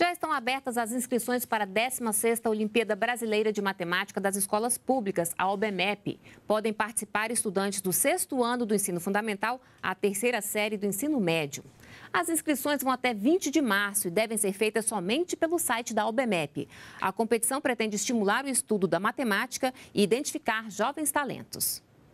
Já estão abertas as inscrições para a 16ª Olimpíada Brasileira de Matemática das Escolas Públicas, a OBMEP. Podem participar estudantes do sexto ano do ensino fundamental à terceira série do ensino médio. As inscrições vão até 20 de março e devem ser feitas somente pelo site da OBMEP. A competição pretende estimular o estudo da matemática e identificar jovens talentos.